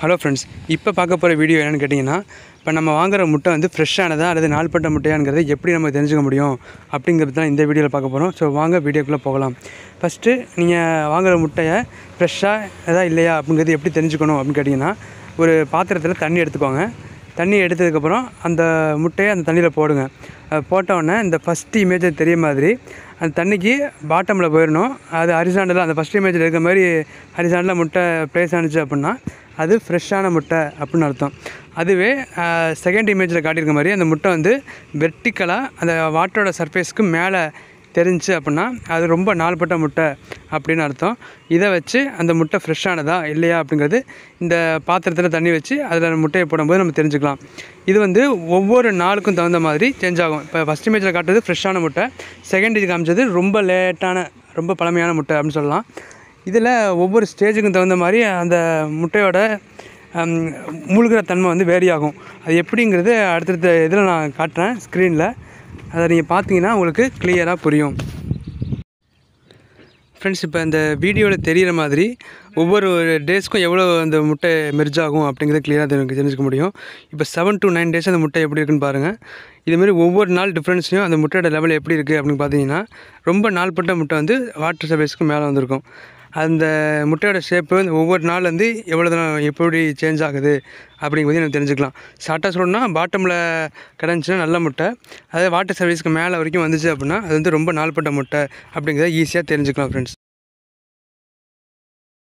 hello friends இப்போ பார்க்க போகிற வீடியோ என்னென்னு கேட்டிங்கன்னா இப்போ நம்ம வாங்குகிற முட்டை வந்து ஃப்ரெஷ்ஷானதாக அல்லது நாள்பட்ட முட்டையாங்கிறத எப்படி நம்ம தெரிஞ்சுக்க முடியும் அப்படிங்கிறது தான் இந்த வீடியோவில் பார்க்க போகிறோம் ஸோ வாங்க வீடியோக்குள்ளே போகலாம் ஃபஸ்ட்டு நீங்கள் வாங்குகிற முட்டையை ஃப்ரெஷ்ஷாக எதா இல்லையா அப்படிங்கிறது எப்படி தெரிஞ்சுக்கணும் அப்படின்னு கேட்டிங்கன்னா ஒரு பாத்திரத்தில் தண்ணி எடுத்துக்கோங்க தண்ணி எடுத்ததுக்கப்புறம் அந்த முட்டையை அந்த தண்ணியில் போடுங்க போட்டோடனே இந்த ஃபஸ்ட் இமேஜை தெரிய மாதிரி அந்த தண்ணிக்கு பாட்டமில் போயிடணும் அது ஹரிசாண்டலாக அந்த ஃபஸ்ட் இமேஜில் இருக்கிற மாதிரி ஹரிசாண்டலாக முட்டை ப்ளேஸ் ஆனிச்சு அப்படின்னா அது ஃப்ரெஷ்ஷான முட்டை அப்படின்னு அர்த்தம் அதுவே செகண்ட் இமேஜில் காட்டியிருக்க மாதிரி அந்த முட்டை வந்து வெர்டிக்கலாக அந்த வாட்டரோட சர்ஃபேஸ்க்கு மேலே தெரிஞ்சு அப்படின்னா அது ரொம்ப நாள்பட்ட முட்டை அப்படின்னு அர்த்தம் இதை வச்சு அந்த முட்டை ஃப்ரெஷ்ஷானதா இல்லையா அப்படிங்கிறது இந்த பாத்திரத்தில் தண்ணி வச்சு அதில் முட்டையை போடும்போது நம்ம தெரிஞ்சுக்கலாம் இது வந்து ஒவ்வொரு நாளுக்கும் தகுந்த மாதிரி சேஞ்ச் ஆகும் இப்போ ஃபஸ்ட் இமேஜில் காட்டுறது ஃப்ரெஷ்ஷான முட்டை செகண்ட் இது காமிச்சது ரொம்ப லேட்டான ரொம்ப பழமையான முட்டை அப்படின்னு சொல்லலாம் இதில் ஒவ்வொரு ஸ்டேஜுக்கும் தகுந்த மாதிரி அந்த முட்டையோட மூழ்கிற தன்மை வந்து வேரி ஆகும் அது எப்படிங்கிறது அடுத்தடுத்த இதில் நான் காட்டுறேன் ஸ்க்ரீனில் அதை நீங்கள் பார்த்தீங்கன்னா உங்களுக்கு கிளியராக புரியும் ஃப்ரெண்ட்ஸ் இப்போ இந்த வீடியோவில் தெரிகிற மாதிரி ஒவ்வொரு டேஸ்க்கும் எவ்வளோ அந்த முட்டை மெர்ஜாகும் ஆகும் அப்படிங்கிறது கிளியராக தெரிஞ்சு தெரிஞ்சுக்க முடியும் இப்போ செவன் டு நைன் டேஸ் அந்த முட்டை எப்படி இருக்குன்னு பாருங்கள் இதுமாரி ஒவ்வொரு நாள் டிஃப்ரென்ஸையும் அந்த முட்டையோட லெவல் எப்படி இருக்குது அப்படின்னு பார்த்தீங்கன்னா ரொம்ப நாள்பட்ட முட்டை வந்து வாட்டர் சர்வீஸ்க்கு மேலே வந்திருக்கும் அந்த முட்டையோட ஷேப்பு வந்து ஒவ்வொரு நாள் வந்து எவ்வளோ தினம் எப்படி சேஞ்ச் ஆகுது அப்படிங்கிறதையும் நம்ம தெரிஞ்சுக்கலாம் ஷார்ட்டாக சொல்லணும்னா பாட்டமில் கிடந்துச்சுன்னா நல்ல முட்டை அதே வாட்டர் சர்வீஸ்க்கு மேலே வரைக்கும் வந்துச்சு அப்படின்னா அது வந்து ரொம்ப நாள்பட்ட முட்டை அப்படிங்கிறத ஈஸியாக தெரிஞ்சுக்கலாம் ஃப்ரெண்ட்ஸ்